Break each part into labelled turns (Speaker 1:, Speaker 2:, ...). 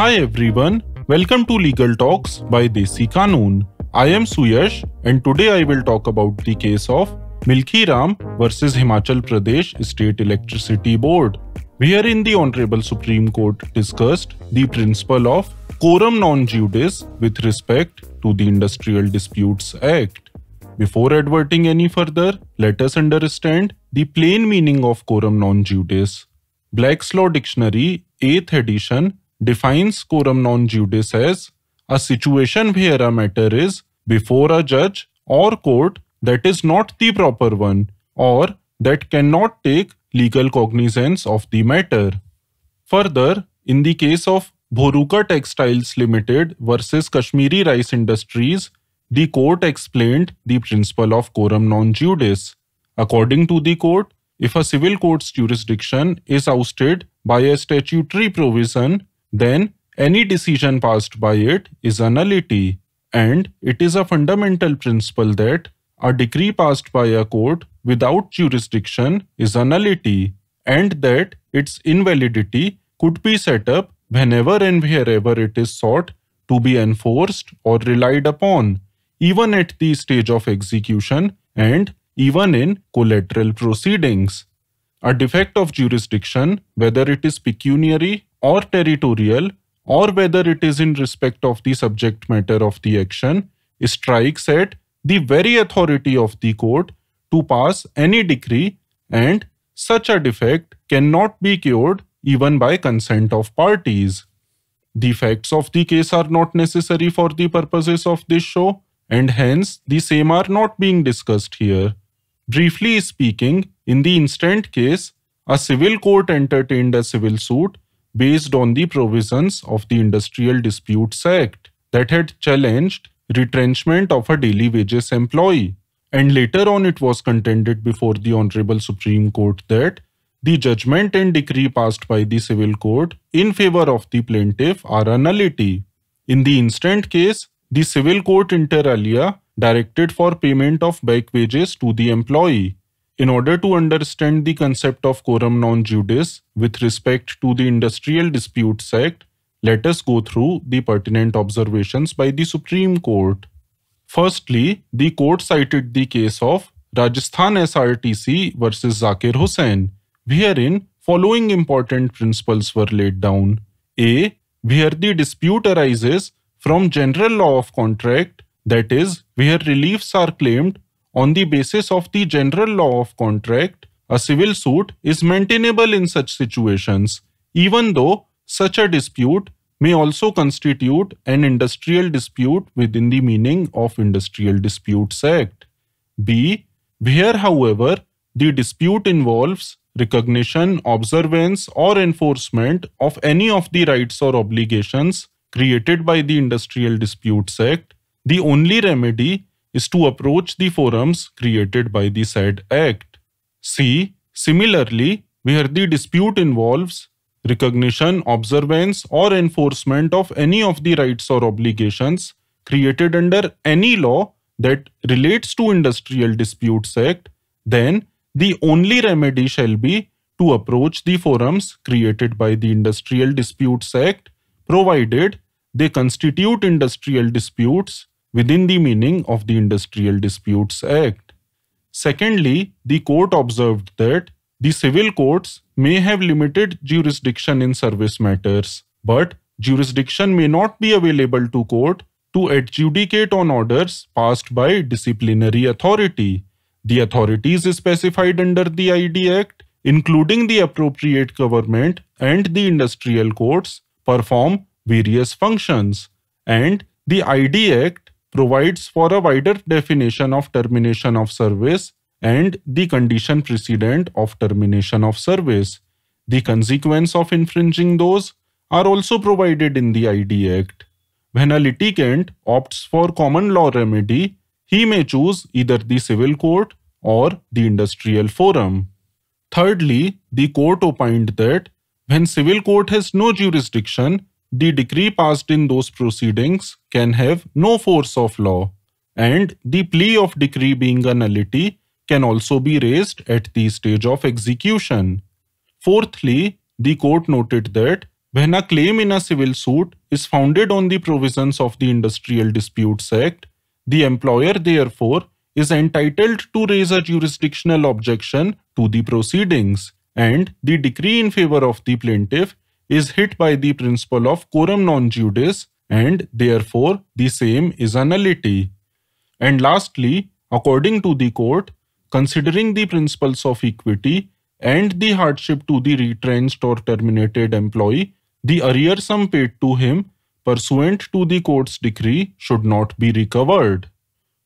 Speaker 1: Hi everyone, welcome to Legal Talks by Desi Kanoon. I am Suyash and today I will talk about the case of Milky Ram versus Himachal Pradesh State Electricity Board. Where in the Honorable Supreme Court discussed the principle of quorum non judice with respect to the Industrial Disputes Act. Before adverting any further, let us understand the plain meaning of quorum non judice. Black's Law Dictionary, 8th edition, defines quorum non judice as a situation where a matter is before a judge or court that is not the proper one or that cannot take legal cognizance of the matter. Further, in the case of Boruca Textiles Limited versus Kashmiri Rice Industries, the court explained the principle of quorum non judice. According to the court, if a civil court's jurisdiction is ousted by a statutory provision then any decision passed by it is a nullity. And it is a fundamental principle that a decree passed by a court without jurisdiction is a nullity, and that its invalidity could be set up whenever and wherever it is sought to be enforced or relied upon, even at the stage of execution and even in collateral proceedings. A defect of jurisdiction, whether it is pecuniary or territorial or whether it is in respect of the subject matter of the action strikes at the very authority of the court to pass any decree and such a defect cannot be cured even by consent of parties. The facts of the case are not necessary for the purposes of this show and hence the same are not being discussed here. Briefly speaking, in the instant case, a civil court entertained a civil suit based on the provisions of the Industrial Disputes Act that had challenged retrenchment of a daily wages employee. And later on, it was contended before the Honorable Supreme Court that the judgment and decree passed by the civil court in favor of the plaintiff are a nullity. In the instant case, the civil court inter alia directed for payment of back wages to the employee in order to understand the concept of quorum non judice with respect to the Industrial Disputes Act, let us go through the pertinent observations by the Supreme Court. Firstly, the court cited the case of Rajasthan SRTC versus Zakir Hussain. wherein following important principles were laid down. A. Where the dispute arises from general law of contract, that is, where reliefs are claimed on the basis of the general law of contract, a civil suit is maintainable in such situations, even though such a dispute may also constitute an industrial dispute within the meaning of Industrial Disputes Act. B. Where, however, the dispute involves recognition, observance, or enforcement of any of the rights or obligations created by the Industrial Disputes Act, the only remedy is to approach the forums created by the said act. C. Similarly, where the dispute involves recognition, observance, or enforcement of any of the rights or obligations created under any law that relates to Industrial Disputes Act, then the only remedy shall be to approach the forums created by the Industrial Disputes Act, provided they constitute industrial disputes within the meaning of the Industrial Disputes Act. Secondly, the court observed that the civil courts may have limited jurisdiction in service matters, but jurisdiction may not be available to court to adjudicate on orders passed by disciplinary authority. The authorities specified under the ID Act, including the appropriate government and the industrial courts, perform various functions, and the ID Act provides for a wider definition of termination of service and the condition precedent of termination of service. The consequence of infringing those are also provided in the ID Act. When a litigant opts for common law remedy, he may choose either the civil court or the industrial forum. Thirdly, the court opined that when civil court has no jurisdiction, the decree passed in those proceedings can have no force of law, and the plea of decree being a nullity can also be raised at the stage of execution. Fourthly, the court noted that when a claim in a civil suit is founded on the provisions of the Industrial Disputes Act, the employer therefore is entitled to raise a jurisdictional objection to the proceedings, and the decree in favor of the plaintiff is hit by the principle of quorum non judice and therefore the same is a nullity. And lastly, according to the court, considering the principles of equity and the hardship to the retrenched or terminated employee, the arrear sum paid to him pursuant to the court's decree should not be recovered.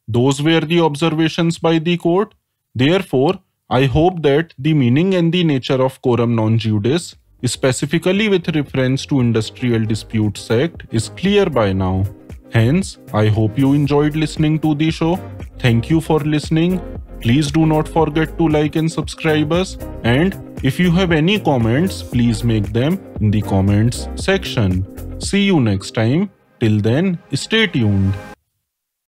Speaker 1: Those were the observations by the court. Therefore, I hope that the meaning and the nature of quorum non judice specifically with reference to Industrial Disputes Act, is clear by now. Hence, I hope you enjoyed listening to the show. Thank you for listening. Please do not forget to like and subscribe us. And if you have any comments, please make them in the comments section. See you next time. Till then, stay tuned.